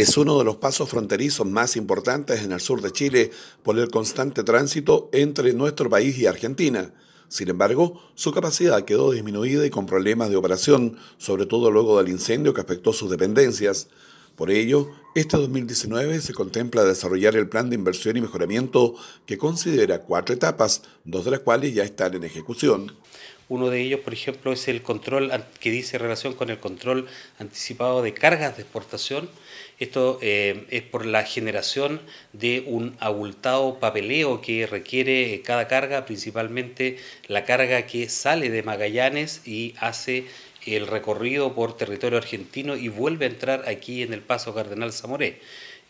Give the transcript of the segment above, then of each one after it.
es uno de los pasos fronterizos más importantes en el sur de Chile por el constante tránsito entre nuestro país y Argentina. Sin embargo, su capacidad quedó disminuida y con problemas de operación, sobre todo luego del incendio que afectó sus dependencias. Por ello, este 2019 se contempla desarrollar el plan de inversión y mejoramiento que considera cuatro etapas, dos de las cuales ya están en ejecución. Uno de ellos, por ejemplo, es el control que dice relación con el control anticipado de cargas de exportación. Esto eh, es por la generación de un abultado papeleo que requiere cada carga, principalmente la carga que sale de Magallanes y hace el recorrido por territorio argentino y vuelve a entrar aquí en el Paso Cardenal Zamoré.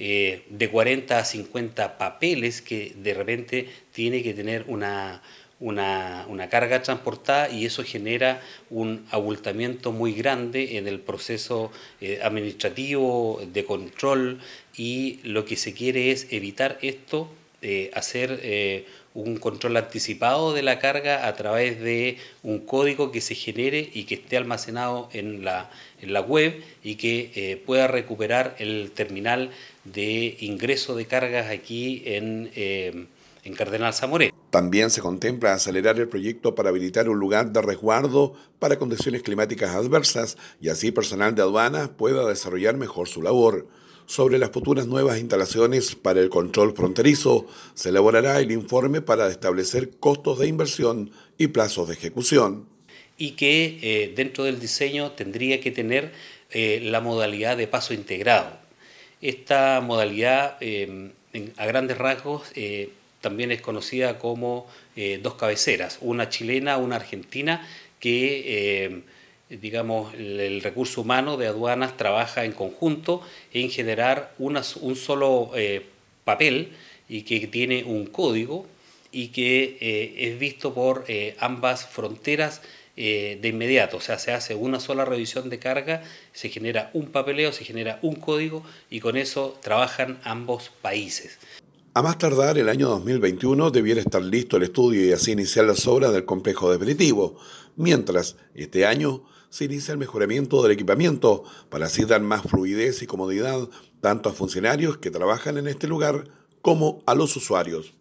Eh, de 40 a 50 papeles que de repente tiene que tener una, una, carga transportada y eso genera un abultamiento muy grande en el proceso eh, administrativo de control y lo que se quiere es evitar esto eh, hacer eh, un control anticipado de la carga a través de un código que se genere y que esté almacenado en la, web y que eh, pueda recuperar el terminal de ingreso de cargas aquí en, en Cardenal Zamoré. También se contempla acelerar el proyecto para habilitar un lugar de resguardo para condiciones climáticas adversas y así personal de aduanas pueda desarrollar mejor su labor. Sobre las futuras nuevas instalaciones para el control fronterizo, se elaborará el informe para establecer costos de inversión y plazos de ejecución. Y que eh, dentro del diseño tendría que tener eh, la modalidad de paso integrado. Esta modalidad, eh, a grandes rasgos, también es conocida como dos cabeceras, una chilena, una argentina, que digamos, el, recurso humano de aduanas trabaja en conjunto en generar un solo eh, papel y que tiene un código y que eh, es visto por eh, ambas fronteras de inmediato. O sea, se hace una sola revisión de carga, se genera un papeleo, se genera un código y con eso trabajan ambos países. A más tardar el año 2021 debiera estar listo el estudio y así iniciar las obras del complejo definitivo, mientras este año se inicia el mejoramiento del equipamiento para así dar más fluidez y comodidad tanto a funcionarios que trabajan en este lugar como a los usuarios.